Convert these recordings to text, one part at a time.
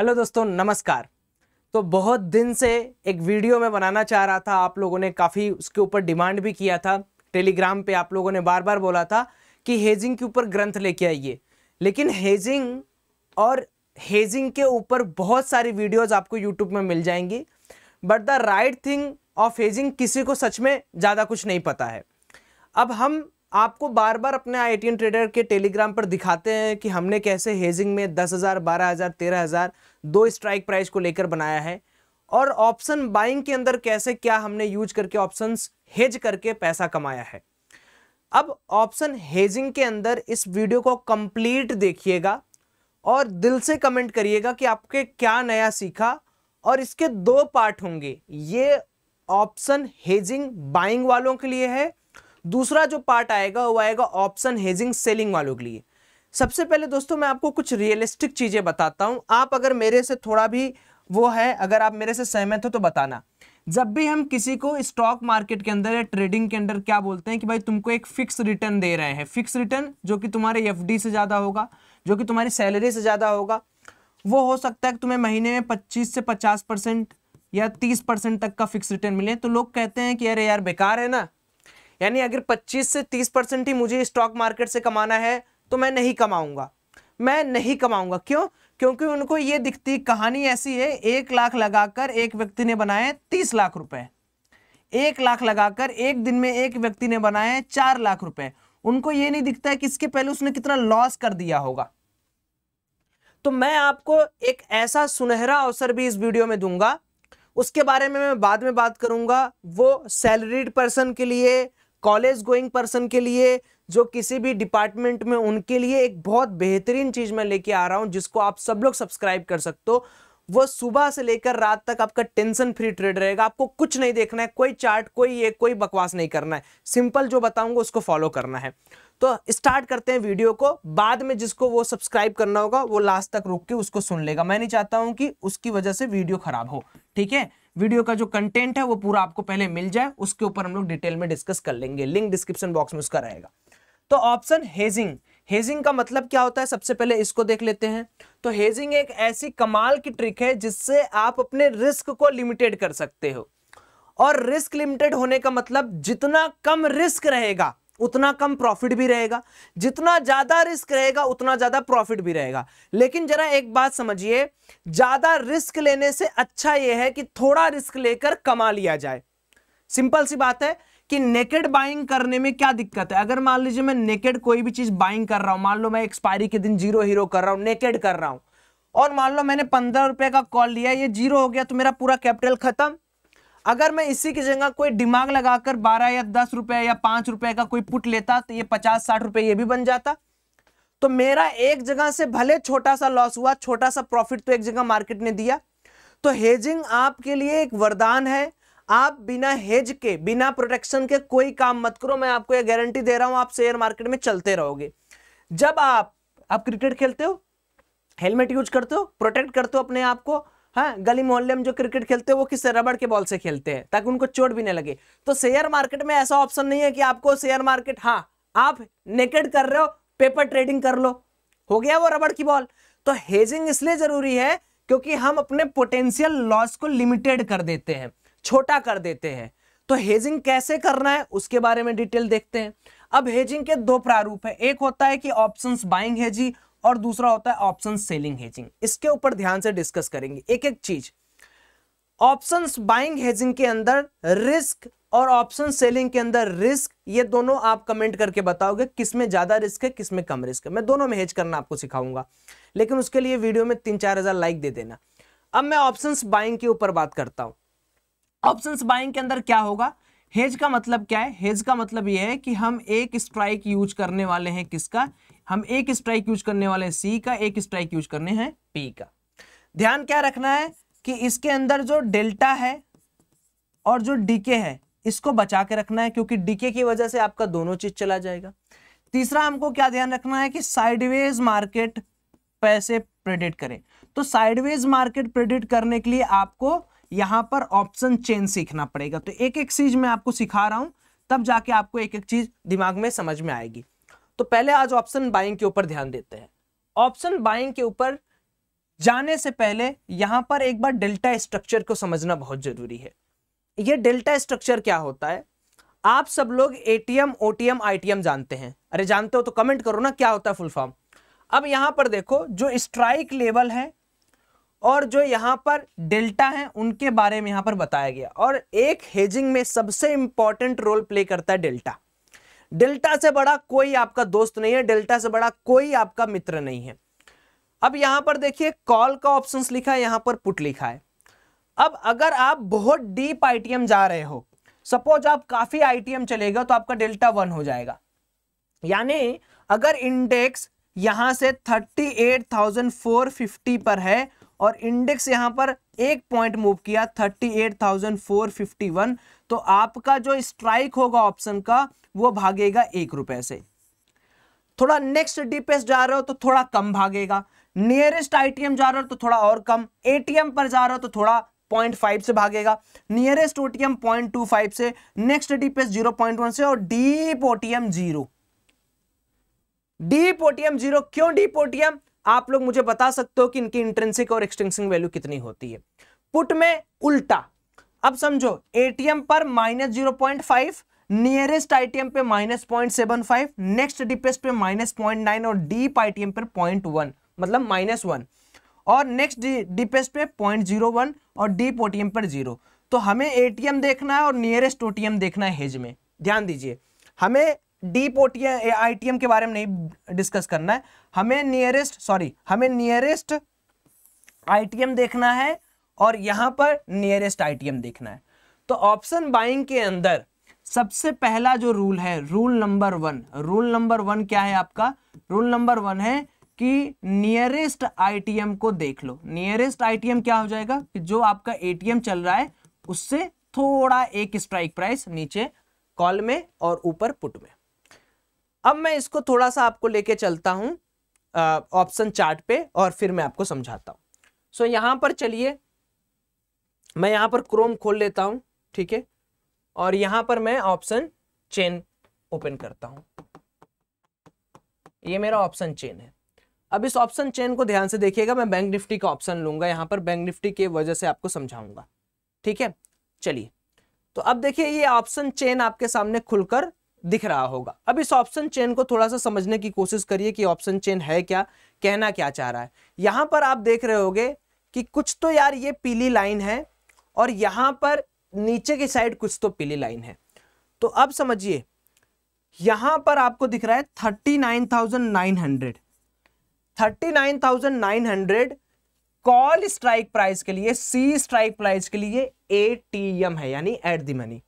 hello दोस्तों नमस्कार तो बहुत दिन से एक वीडियो में बनाना चाह रहा था आप लोगों ने काफ़ी उसके ऊपर डिमांड भी किया था टेलीग्राम पे आप लोगों ने बार बार बोला था कि हेजिंग के ऊपर ग्रंथ लेके आइए लेकिन हेजिंग और हेजिंग के ऊपर बहुत सारी वीडियोस आपको यूट्यूब में मिल जाएंगी but the right thing of hedging किसी को सच में ज़्यादा कुछ नहीं पता है अब हम आपको बार बार अपने आई ट्रेडर के टेलीग्राम पर दिखाते हैं कि हमने कैसे हेजिंग में दस हज़ार बारह हज़ार तेरह हज़ार दो स्ट्राइक प्राइस को लेकर बनाया है और ऑप्शन बाइंग के अंदर कैसे क्या हमने यूज करके ऑप्शंस हेज करके पैसा कमाया है अब ऑप्शन हेजिंग के अंदर इस वीडियो को कंप्लीट देखिएगा और दिल से कमेंट करिएगा कि आपके क्या नया सीखा और इसके दो पार्ट होंगे ये ऑप्शन हेजिंग बाइंग वालों के लिए है दूसरा जो पार्ट आएगा वो आएगा ऑप्शन हेजिंग सेलिंग वालों के लिए सबसे पहले दोस्तों मैं आपको कुछ रियलिस्टिक चीज़ें बताता हूं आप अगर मेरे से थोड़ा भी वो है अगर आप मेरे से सहमत हो तो बताना जब भी हम किसी को स्टॉक मार्केट के अंदर या ट्रेडिंग के अंदर क्या बोलते हैं कि भाई तुमको एक फिक्स रिटर्न दे रहे हैं फिक्स रिटर्न जो कि तुम्हारे एफ से ज़्यादा होगा जो कि तुम्हारी सैलरी से ज़्यादा होगा वो हो सकता है कि तुम्हें महीने में पच्चीस से पचास परसेंट या तीस परसेंट तक का फिक्स रिटर्न मिले तो लोग कहते हैं कि अरे यार बेकार है ना यानी अगर 25 से 30 परसेंट ही मुझे स्टॉक मार्केट से कमाना है तो मैं नहीं कमाऊंगा मैं नहीं कमाऊंगा क्यों क्योंकि उनको ये दिखती कहानी ऐसी है एक लाख लगाकर एक व्यक्ति ने बनाए तीस लाख रुपए एक लाख लगाकर एक दिन में एक व्यक्ति ने बनाए चार लाख रुपए उनको ये नहीं दिखता है कि इसके पहले उसने कितना लॉस कर दिया होगा तो मैं आपको एक ऐसा सुनहरा अवसर भी इस वीडियो में दूंगा उसके बारे में मैं बाद में बात करूंगा वो सैलरीड पर्सन के लिए कॉलेज गोइंग पर्सन के लिए जो किसी भी डिपार्टमेंट में उनके लिए एक बहुत बेहतरीन चीज़ मैं लेके आ रहा हूँ जिसको आप सब लोग सब्सक्राइब कर सकते हो वो सुबह से लेकर रात तक आपका टेंशन फ्री ट्रेड रहेगा आपको कुछ नहीं देखना है कोई चार्ट कोई ये कोई बकवास नहीं करना है सिंपल जो बताऊंगा उसको फॉलो करना है तो स्टार्ट करते हैं वीडियो को बाद में जिसको वो सब्सक्राइब करना होगा वो लास्ट तक रुक के उसको सुन लेगा मैं नहीं चाहता हूं कि उसकी वजह से वीडियो खराब हो ठीक है वीडियो का जो कंटेंट है वो पूरा आपको पहले मिल जाए उसके ऊपर हम लोग डिटेल में डिस्कस कर लेंगे लिंक डिस्क्रिप्शन बॉक्स में उसका रहेगा तो ऑप्शन हेजिंग हेजिंग का मतलब क्या होता है सबसे पहले इसको देख लेते हैं तो हेजिंग एक ऐसी कमाल की ट्रिक है जिससे आप अपने रिस्क को लिमिटेड कर सकते हो और रिस्क लिमिटेड होने का मतलब जितना कम रिस्क रहेगा उतना कम प्रॉफिट भी रहेगा जितना ज़्यादा रिस्क रहेगा उतना ज़्यादा प्रॉफिट भी रहेगा लेकिन ज़रा एक बात समझिए ज़्यादा रिस्क लेने से अच्छा यह है कि थोड़ा रिस्क लेकर कमा लिया जाए सिंपल सी बात है कि नेकेड बाइंग करने में क्या दिक्कत है अगर मान लीजिए मैं नेकेड कोई भी चीज़ बाइंग कर रहा हूं मान लो मैं एक्सपायरी के दिन जीरो हीरो कर रहा हूं नेकेड कर रहा हूं और मान लो मैंने पंद्रह रुपए का कॉल लिया ये जीरो हो गया तो मेरा पूरा कैपिटल खत्म अगर मैं इसी की जगह कोई दिमाग लगाकर बारह या दस रुपए या पांच रुपए का कोई पुट लेता तो ये पचास साठ रुपए ये भी बन जाता तो मेरा एक जगह से भले छोटा सा लॉस हुआ छोटा सा प्रॉफिट तो एक जगह मार्केट ने दिया तो हेजिंग आपके लिए एक वरदान है आप बिना हेज के बिना प्रोटेक्शन के कोई काम मत करो मैं आपको यह गारंटी दे रहा हूं आप शेयर मार्केट में चलते रहोगे जब आप आप क्रिकेट खेलते हो हेलमेट यूज करते हो प्रोटेक्ट करते हो अपने आप को हाँ गली मोहल्ले में जो क्रिकेट खेलते हैं वो किस रबड़ के बॉल से खेलते हैं ताकि उनको चोट भी नहीं लगे तो शेयर मार्केट में ऐसा ऑप्शन नहीं है कि आपको शेयर मार्केट हाँ आप नेकेड कर रहे हो पेपर ट्रेडिंग कर लो हो गया वो रबड़ की बॉल तो हेजिंग इसलिए जरूरी है क्योंकि हम अपने पोटेंशियल लॉस को लिमिटेड कर देते हैं छोटा कर देते हैं तो हेजिंग कैसे करना है उसके बारे में डिटेल देखते हैं अब हेजिंग के दो प्रारूप है एक होता है कि ऑप्शंस बाइंग हेजी और दूसरा होता है ऑप्शन सेलिंग हेजिंग इसके ऊपर ध्यान से डिस्कस करेंगे एक एक चीज ऑप्शन बाइंग हेजिंग के अंदर रिस्क और ऑप्शन सेलिंग के अंदर रिस्क ये दोनों आप कमेंट करके बताओगे किसमें ज्यादा रिस्क है किसमें कम रिस्क है मैं दोनों में हेज करना आपको सिखाऊंगा लेकिन उसके लिए वीडियो में तीन चार हजार लाइक दे देना अब मैं ऑप्शन बाइंग के ऊपर बात करता हूं ऑप्शन बाइंग के अंदर क्या होगा हेज का मतलब क्या है हेज का मतलब यह है कि हम एक स्ट्राइक यूज करने वाले हैं किसका हम एक स्ट्राइक यूज करने वाले हैं सी का एक स्ट्राइक यूज करने हैं पी का ध्यान क्या रखना है कि इसके अंदर जो डेल्टा है और जो डीके है इसको बचा के रखना है क्योंकि डीके की वजह से आपका दोनों चीज चला जाएगा तीसरा हमको क्या ध्यान रखना है कि साइडवेज मार्केट पैसे प्रेडिक्ट करें तो साइडवेज मार्केट प्रेडिक्ट करने के लिए आपको यहां पर ऑप्शन चेन सीखना पड़ेगा तो एक एक चीज मैं आपको सिखा रहा हूं तब जाके आपको एक एक चीज दिमाग में समझ में आएगी तो पहले आज ऑप्शन बाइंग के ऊपर ध्यान देते हैं ऑप्शन बाइंग के ऊपर जाने से पहले यहां पर एक बार डेल्टा स्ट्रक्चर को समझना बहुत जरूरी है यह डेल्टा स्ट्रक्चर क्या होता है आप सब लोग एटीएम ओटीएम आईटीएम जानते हैं अरे जानते हो तो कमेंट करो ना क्या होता है फुल फॉर्म अब यहां पर देखो जो स्ट्राइक लेवल है और जो यहां पर डेल्टा है उनके बारे में यहां पर बताया गया और एक हेजिंग में सबसे इंपॉर्टेंट रोल प्ले करता है डेल्टा डेल्टा से बड़ा कोई आपका दोस्त नहीं है डेल्टा से बड़ा कोई आपका मित्र नहीं है अब यहां पर देखिए कॉल का ऑप्शन लिखा है यहां पर पुट लिखा है अब अगर आप बहुत डीप आईटीएम जा रहे हो सपोज आप काफी आईटीएम चलेगा तो आपका डेल्टा वन हो जाएगा यानी अगर इंडेक्स यहां से 38,450 पर है और इंडेक्स यहां पर एक पॉइंट मूव किया 38,451 तो आपका जो स्ट्राइक होगा ऑप्शन का वो भागेगा एक रुपए से थोड़ा नेक्स्ट डीपेस्ट जा रहे हो तो थोड़ा कम भागेगा नियरेस्ट आईटीएम जा रहे हो तो थोड़ा और कम एटीएम पर जा रहे हो तो थोड़ा 0.5 से भागेगा nearest OTM point two five से next deepest zero point one से और deep OTM zero deep OTM zero क्यों डीप ओटीएम आप लोग मुझे बता सकते हो कि इनकी इंट्रेंसिक और एक्सटेंसिंग वैल्यू कितनी होती है पुट में उल्टा अब समझो एटीएम पर minus zero point five nearest ITM पे minus point seven five next deepest पे माइनस पॉइंट नाइन और डीप आईटीएम पर पॉइंट वन मतलब माइनस वन और नेक्स्ट डीपेस्ट पे पॉइंट जीरो वन और डीप ओटीएम पर जीरो तो हमें एटीएम देखना है और नियरेस्ट ओटीएम देखना है हेज में ध्यान दीजिए हमें डीप ओटीएम आईटीएम के बारे में नहीं डिस्कस करना है हमें नियरेस्ट सॉरी हमें नियरेस्ट आईटीएम देखना है और यहाँ पर नियरेस्ट आईटीएम देखना है तो ऑप्शन बाइंग के अंदर सबसे पहला जो रूल है rule number one rule number one क्या है आपका रूल नंबर वन है कि नियरेस्ट आईटीएम को देख लो नियरेस्ट आईटीएम क्या हो जाएगा कि जो आपका एटीएम चल रहा है उससे थोड़ा एक स्ट्राइक प्राइस नीचे कॉल में और ऊपर पुट में अब मैं इसको थोड़ा सा आपको लेके चलता हूं ऑप्शन चार्ट पे और फिर मैं आपको समझाता हूं सो so, यहां पर चलिए मैं यहाँ पर क्रोम खोल लेता हूँ ठीक है और यहाँ पर मैं ऑप्शन चेन ओपन करता हूँ ये मेरा ऑप्शन चेन है अब इस ऑप्शन चेन को ध्यान से देखिएगा मैं बैंक निफ्टी का ऑप्शन लूंगा यहाँ पर बैंक निफ्टी के वजह से आपको समझाऊंगा ठीक है चलिए तो अब देखिए ये ऑप्शन चेन आपके सामने खुलकर दिख रहा होगा अब इस ऑप्शन चेन को थोड़ा सा समझने की कोशिश करिए कि ऑप्शन चेन है क्या कहना क्या चाह रहा है यहां पर आप देख रहे होगे कि कुछ तो यार ये पीली लाइन है और यहां पर नीचे की साइड कुछ तो पीली लाइन है तो अब समझिए यहां पर आपको दिख रहा है thirty nine thousand nine hundred thirty nine thousand nine hundred call strike price के लिए सी स्ट्राइक प्राइस के लिए एम है यानी एट दी मनी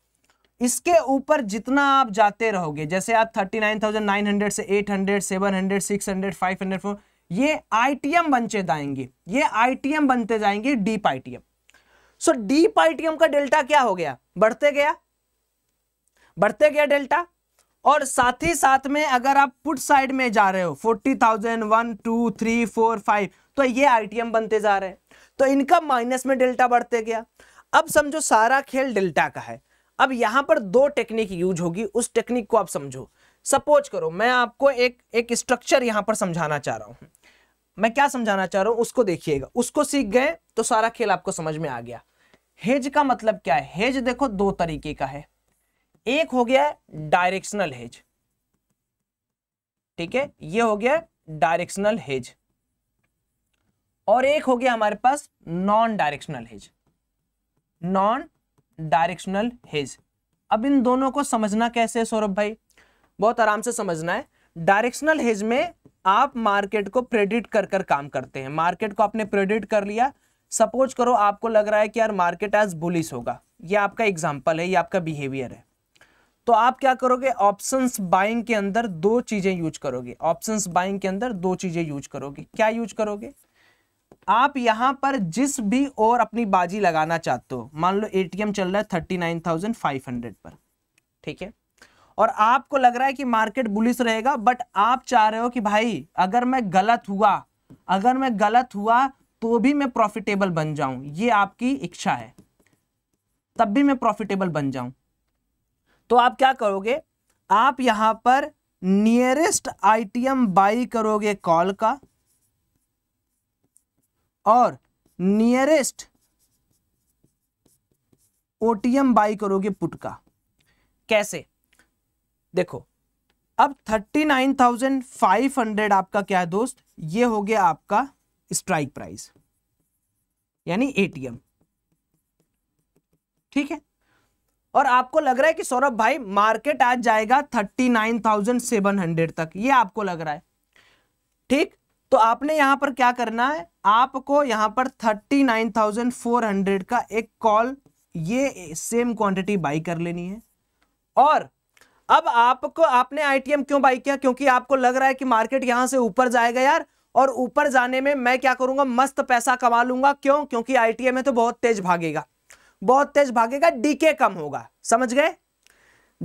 इसके ऊपर जितना आप जाते रहोगे जैसे आप thirty nine nine thousand hundred से eight hundred hundred seven six hundred five hundred four ये आई टी एम बनचे जाएंगे ये आई टी एम बनते जाएंगे deep I T M so डी पाइटीएम का डेल्टा क्या हो गया बढ़ते गया बढ़ते गया डेल्टा और साथ ही साथ में अगर आप पुट साइड में जा रहे हो forty thousand one two three four five तो ये आईटीएम बनते जा रहे हैं तो इनका माइनस में डेल्टा बढ़ते गया अब समझो सारा खेल डेल्टा का है अब यहां पर दो टेक्निक यूज होगी उस टेक्निक को आप समझो सपोज करो मैं आपको एक एक स्ट्रक्चर यहां पर समझाना चाह रहा हूं मैं क्या समझाना चाह रहा हूं उसको देखिएगा उसको सीख गए तो सारा खेल आपको समझ में आ गया हेज का मतलब क्या है हेज देखो दो तरीके का है एक हो गया डायरेक्शनल हेज ठीक है ये हो गया डायरेक्शनल हेज और एक हो गया हमारे पास non directional hedge non directional hedge अब इन दोनों को समझना कैसे है सौरभ भाई बहुत आराम से समझना है डायरेक्शनल हेज में आप मार्केट को प्रेडिक्ट कर कर काम करते हैं मार्केट को आपने प्रेडिक्ट कर लिया सपोज करो आपको लग रहा है कि यार मार्केट आज बुलिस होगा ये आपका एग्जाम्पल है ये आपका बिहेवियर है तो आप क्या करोगे ऑप्शंस बाइंग के अंदर दो चीजें यूज करोगे ऑप्शंस बाइंग के अंदर दो चीजें यूज करोगे क्या यूज करोगे आप यहां पर जिस भी और अपनी बाजी लगाना चाहते हो मान लो एटीएम चल रहा है thirty nine thousand five hundred पर ठीक है और आपको लग रहा है कि मार्केट बुलिस रहेगा बट आप चाह रहे हो कि भाई अगर मैं गलत हुआ अगर मैं गलत हुआ तो भी मैं प्रॉफिटेबल बन जाऊं ये आपकी इच्छा है तब भी मैं प्रॉफिटेबल बन जाऊं तो आप क्या करोगे आप यहां पर नियरेस्ट आईटीएम बाई करोगे कॉल का और नियरेस्ट ओटीएम बाई करोगे पुट का कैसे देखो अब thirty nine thousand five hundred आपका क्या है दोस्त ये हो गया आपका स्ट्राइक प्राइस यानी एटीएम ठीक है और आपको लग रहा है कि सौरभ भाई मार्केट आज जाएगा thirty nine thousand seven hundred तक ये आपको लग रहा है ठीक तो आपने यहां पर क्या करना है आपको यहां पर thirty nine thousand four hundred का एक कॉल ये सेम क्वांटिटी बाई कर लेनी है और अब आपको आपने आईटीएम क्यों बाई किया क्योंकि आपको लग रहा है कि मार्केट यहां से ऊपर जाएगा यार और ऊपर जाने में मैं क्या करूंगा मस्त पैसा कमा लूंगा क्यों क्योंकि आई में तो बहुत तेज भागेगा बहुत तेज भागेगा डीके कम होगा समझ गए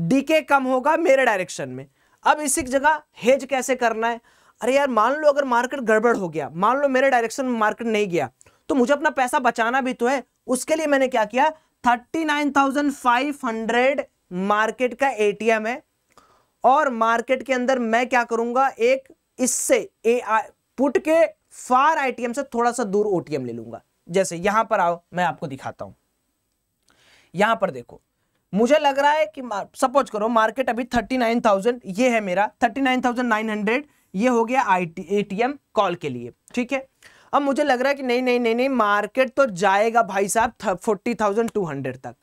डीके कम होगा मेरे डायरेक्शन में अब इसी जगह हेज कैसे करना है अरे यार मान लो अगर मार्केट गड़बड़ हो गया मान लो मेरे डायरेक्शन में मार्केट नहीं गया तो मुझे अपना पैसा बचाना भी तो है उसके लिए मैंने क्या किया thirty nine thousand five hundred market का एटीएम है और मार्केट के अंदर मैं क्या करूंगा एक इससे ए पुट के फार आईटीएम से थोड़ा सा दूर ओटीएम ले लूंगा जैसे यहां पर आओ मैं आपको दिखाता हूं यहां पर देखो मुझे लग रहा है कि सपोज करो मार्केट अभी थर्टी नाइन थाउजेंड ये है मेरा thirty nine thousand nine hundred ये हो गया I T A T M call के लिए ठीक है अब मुझे लग रहा है कि नहीं नहीं नहीं नहीं मार्केट तो जाएगा भाई साहब फोर्टी थाउजेंड टू हंड्रेड तक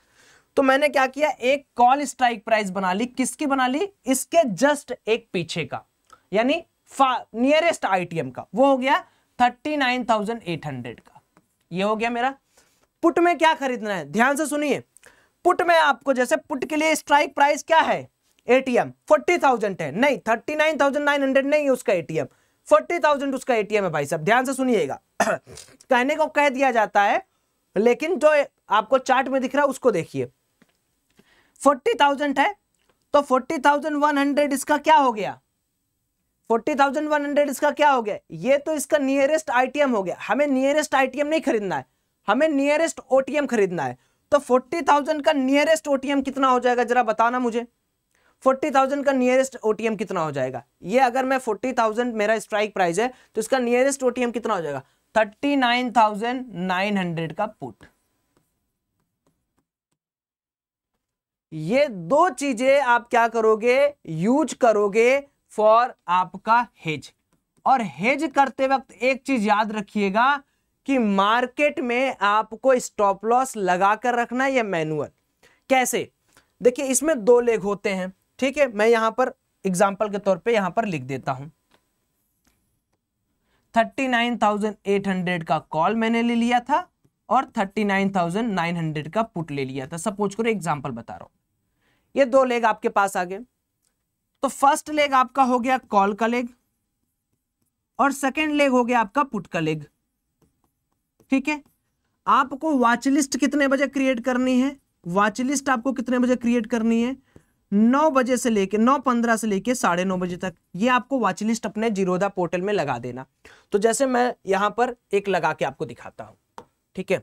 तो मैंने क्या किया एक कॉल स्ट्राइक प्राइस बना ली किसकी बना ली इसके जस्ट एक पीछे का यानी नियरेस्ट आईटीएम का वो हो गया 39,800 का ये हो गया मेरा पुट में क्या खरीदना है ध्यान से सुनिए पुट में आपको जैसे पुट के लिए स्ट्राइक प्राइस क्या है एटीएम फोर्टी थाउजेंड है नहीं thirty nine thousand nine hundred नहीं है उसका एटीएम फोर्टी थाउजेंड उसका एटीएम है भाई साहब ध्यान से सुनिएगा कहने को कह दिया जाता है लेकिन जो आपको चार्ट में दिख रहा है उसको देखिए फोर्टी है तो फोर्टी इसका क्या हो गया फोर्टी थाउजेंड वन हंड्रेड इसका क्या हो गया ये तो इसका नियरेस्ट आईटीएम हो गया हमें नियरेस्ट आईटीएम नहीं खरीदना है हमें नियरेस्ट ओटीएम खरीदना है तो फोर्टी का नियरेस्ट ओटीएम कितना हो जाएगा जरा बताना मुझे 40,000 का नियरेस्ट ओटीएम कितना हो जाएगा ये अगर मैं फोर्टी थाउजेंड मेरा स्ट्राइक प्राइस है तो इसका नियरेस्ट ओटीएम कितना हो जाएगा thirty nine thousand nine hundred का पुट ये दो चीजें आप क्या करोगे यूज करोगे फॉर आपका हेज और हेज करते वक्त एक चीज याद रखिएगा कि मार्केट में आपको स्टॉप लॉस लगा कर रखना है या मैनुअल कैसे देखिए इसमें दो लेग होते हैं ठीक है मैं यहां पर एग्जाम्पल के तौर पे यहां पर लिख देता हूं 39,800 का कॉल मैंने ले लिया था और 39,900 का पुट ले लिया था सपोज करो एग्जाम्पल बता रहा हूं ये दो लेग आपके पास आ गए तो फर्स्ट लेग आपका हो गया कॉल का लेग और सेकेंड लेग हो गया आपका पुट का लेग ठीक है आपको वॉच लिस्ट कितने बजे क्रिएट करनी है वॉच लिस्ट आपको कितने बजे क्रिएट करनी है नौ बजे से लेके नौ पंद्रह से लेके साढ़े नौ बजे तक ये आपको वॉच लिस्ट अपने जीरोदा पोर्टल में लगा देना तो जैसे मैं यहां पर एक लगा के आपको दिखाता हूं ठीक है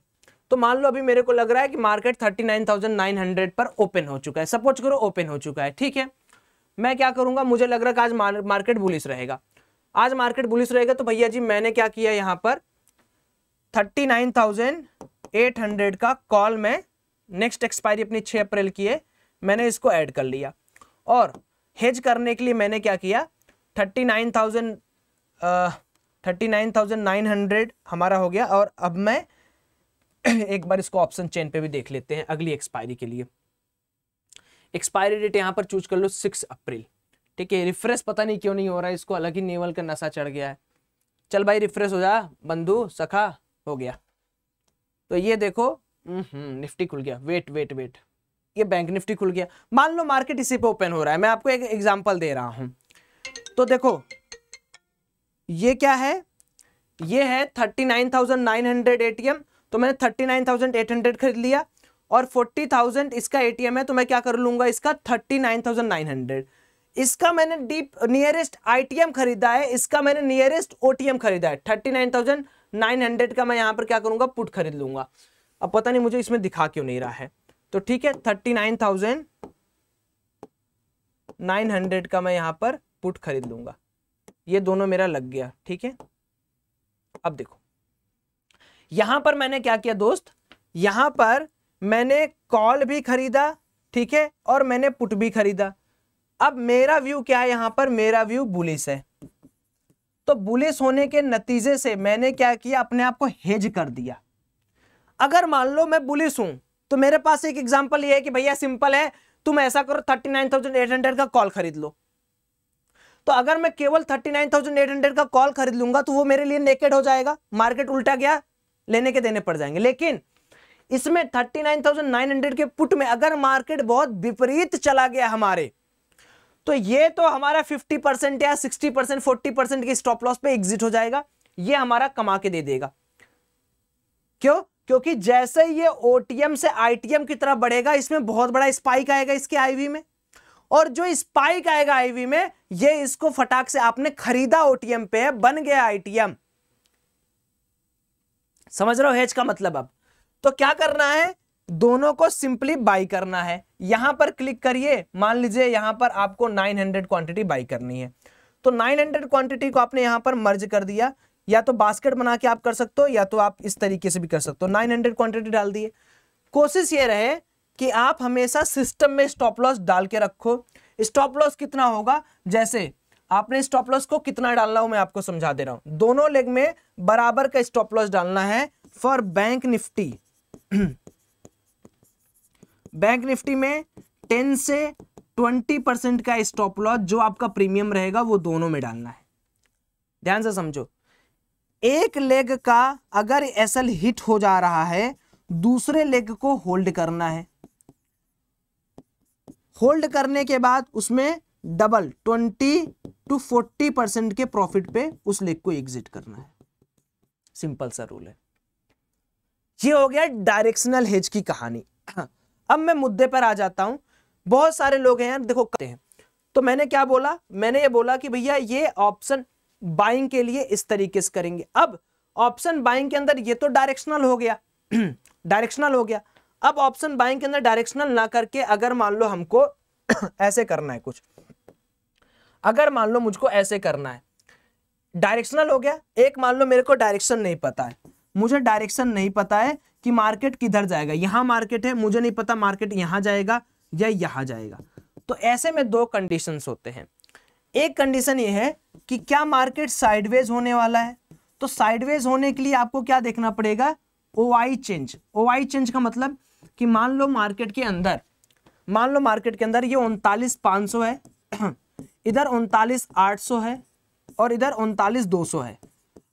तो मान लो अभी मेरे को लग रहा है कि market thirty nine thousand nine hundred पर ओपन हो चुका है सपोज करो ओपन हो चुका है ठीक है मैं क्या करूंगा मुझे लग रहा है आज मार्केट बुलिस रहेगा आज मार्केट बुलिस रहेगा तो भैया जी मैंने क्या किया यहाँ पर thirty nine thousand eight hundred का कॉल मैं नेक्स्ट एक्सपायरी अपनी छः अप्रैल की है मैंने इसको ऐड कर लिया और हेज करने के लिए मैंने क्या किया thirty nine thousand thirty nine thousand nine hundred हमारा हो गया और अब मैं एक बार इसको ऑप्शन चेन पे भी देख लेते हैं अगली एक्सपायरी के लिए एक्सपायरी डेट यहाँ पर चूज कर लो सिक्स अप्रैल ठीक है रिफ्रेश पता नहीं क्यों नहीं हो रहा है इसको अलग ही नेवल का नशा चढ़ गया है चल भाई रिफ्रेश हो जा बंधु सखा हो गया तो ये देखो हम्म, निफ्टी खुल गया वेट वेट वेट ये बैंक निफ्टी खुल गया मान लो मार्केट इसी पे ओपन हो रहा है मैं आपको एक एग्जांपल दे रहा हूं तो देखो ये क्या है ये है thirty nine thousand nine hundred ATM तो मैंने thirty nine thousand eight hundred खरीद लिया और फोर्टी थाउजेंड इसका एटीएम है तो मैं क्या कर लूंगा इसका thirty nine thousand nine hundred इसका मैंने डीप नियरेस्ट आईटीएम खरीदा है इसका मैंने नियरेस्ट ओटीएम खरीदा है thirty nine thousand nine hundred का मैं यहाँ पर क्या करूंगा पुट खरीद लूंगा अब पता नहीं मुझे इसमें दिखा क्यों नहीं रहा है तो ठीक है thirty nine thousand nine hundred का मैं यहाँ पर पुट खरीद लूंगा ये दोनों मेरा लग गया ठीक है अब देखो यहां पर मैंने क्या किया दोस्त यहां पर मैंने कॉल भी खरीदा ठीक है और मैंने पुट भी खरीदा अब मेरा व्यू क्या है यहां पर मेरा व्यू बुलिस है तो बुलिस होने के नतीजे से मैंने क्या किया अपने आप को हेज कर दिया अगर मान लो मैं बुलिस हूं तो मेरे पास एक एग्जाम्पल ये है कि भैया सिंपल है तुम ऐसा करो thirty nine thousand eight hundred का कॉल खरीद लो तो अगर मैं केवल thirty nine thousand eight hundred का कॉल खरीद लूंगा तो वो मेरे लिए नेकेड हो जाएगा मार्केट उल्टा गया लेने के देने पड़ जाएंगे लेकिन इसमें हंड्रेड के पुट में अगर मार्केट बहुत विपरीत चला गया हमारे तो ये तो हमारा फिफ्टी परसेंट या सिक्सटी परसेंट फोर्टी परसेंट के स्टॉप लॉस पे एग्जिट हो जाएगा ये हमारा कमा के दे देगा क्यों क्योंकि जैसे ये ओटीएम से आईटीएम की तरफ बढ़ेगा इसमें बहुत बड़ा स्पाइक आएगा इसके आईवी में और जो स्पाइक आएगा आईवी में ये इसको फटाक से आपने खरीदा ओटीएम पे बन गया आईटीएम समझ रहे हो हेज का मतलब अब तो क्या करना है दोनों को सिंपली बाई करना है यहां पर क्लिक करिए मान लीजिए यहां पर आपको 900 क्वांटिटी बाई करनी है तो 900 क्वांटिटी को आपने यहां पर मर्ज कर दिया या तो बास्केट बना के आप कर सकते हो या तो आप इस तरीके से भी कर सकते हो 900 क्वांटिटी डाल दिए कोशिश ये रहे कि आप हमेशा सिस्टम में स्टॉप लॉस डाल के रखो स्टॉप लॉस कितना होगा जैसे आपने स्टॉप लॉस को कितना डालना हो मैं आपको समझा दे रहा हूं दोनों लेग में बराबर का स्टॉप लॉस डालना है for bank Nifty bank Nifty में टेन से ट्वेंटी परसेंट का स्टॉप लॉस जो आपका प्रीमियम रहेगा वो दोनों में डालना है ध्यान से समझो एक लेग का अगर एसल हिट हो जा रहा है दूसरे लेग को होल्ड करना है होल्ड करने के बाद उसमें double twenty to forty percent के प्रॉफिट पे उस लेग को एग्जिट करना है सिंपल सा रूल है ये हो गया डायरेक्शनल हेज की कहानी अब मैं मुद्दे पर आ जाता हूं बहुत सारे लोग हैं यार देखो कहते हैं तो मैंने क्या बोला मैंने ये बोला कि भैया ये ऑप्शन बाइंग के लिए इस तरीके से करेंगे अब ऑप्शन बाइंग के अंदर ये तो डायरेक्शनल हो गया डायरेक्शनल हो गया अब ऑप्शन बाइंग के अंदर डायरेक्शनल ना करके अगर मान लो हमको ऐसे करना है कुछ अगर मान लो मुझको ऐसे करना है डायरेक्शनल हो गया एक मान लो मेरे को डायरेक्शन नहीं पता है मुझे डायरेक्शन नहीं पता है कि मार्केट किधर जाएगा यहां मार्केट है मुझे नहीं पता मार्केट यहां जाएगा या यहां जाएगा तो ऐसे में दो कंडीशन होते हैं एक कंडीशन ये है कि क्या मार्केट साइडवेज होने वाला है तो साइडवेज होने के लिए आपको क्या देखना पड़ेगा ओ I change O I change का मतलब कि मान लो मार्केट के अंदर मान लो मार्केट के अंदर ये उनतालीस पाँच सौ है इधर उनतालीस आठ सौ है और इधर उनतालीस दो सौ है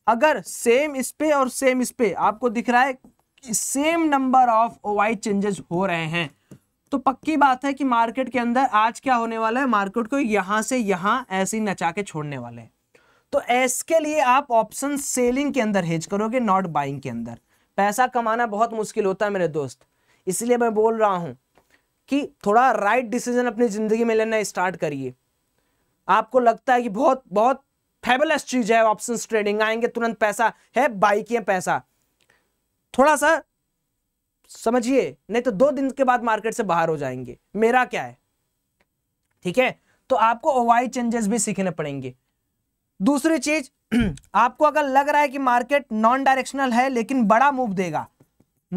अगर सेम इस पे और सेम इस पे आपको दिख रहा है कि same number of OI changes हो रहे हैं तो पक्की बात है कि मार्केट के अंदर आज क्या होने वाला है मार्केट को यहां से यहां ऐसे नचा के छोड़ने वाले हैं तो इसके लिए आप ऑप्शन सेलिंग के अंदर हेज करोगे नॉट बाइंग के अंदर पैसा कमाना बहुत मुश्किल होता है मेरे दोस्त इसलिए मैं बोल रहा हूं कि थोड़ा राइट डिसीजन अपनी ज़िंदगी में लेना स्टार्ट करिए आपको लगता है कि बहुत बहुत फेबलेस चीज है ऑप्शन ट्रेडिंग आएंगे तुरंत पैसा है बाई किए पैसा थोड़ा सा समझिए नहीं तो दो दिन के बाद मार्केट से बाहर हो जाएंगे मेरा क्या है ठीक है तो आपको ओवाई चेंजेस भी सीखने पड़ेंगे दूसरी चीज आपको अगर लग रहा है कि मार्केट नॉन डायरेक्शनल है लेकिन बड़ा मूव देगा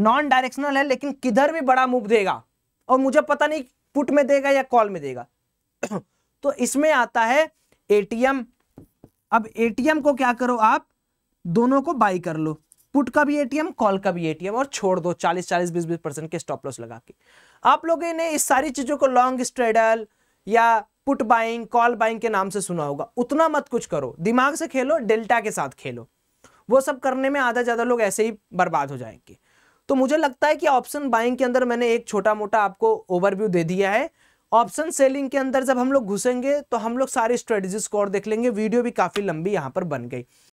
नॉन डायरेक्शनल है लेकिन किधर भी बड़ा मूव देगा और मुझे पता नहीं पुट में देगा या कॉल में देगा तो इसमें आता है एटीएम अब एटीएम को क्या करो आप दोनों को बाई कर लो पुट का भी एटीएम कॉल का भी एटीएम और छोड़ दो 40 40 20 20 परसेंट के स्टॉप लॉस लगा के आप लोगों ने इस सारी चीज़ों को लॉन्ग स्ट्रेडल या पुट बाइंग कॉल बाइंग के नाम से सुना होगा उतना मत कुछ करो दिमाग से खेलो डेल्टा के साथ खेलो वो सब करने में आधा ज़्यादा लोग ऐसे ही बर्बाद हो जाएंगे तो मुझे लगता है कि ऑप्शन बाइंग के अंदर मैंने एक छोटा मोटा आपको ओवरव्यू दे दिया है ऑप्शन सेलिंग के अंदर जब हम लोग घुसेंगे तो हम लोग सारी स्ट्रेटजीज को और देख लेंगे वीडियो भी काफी लंबी यहां पर बन गई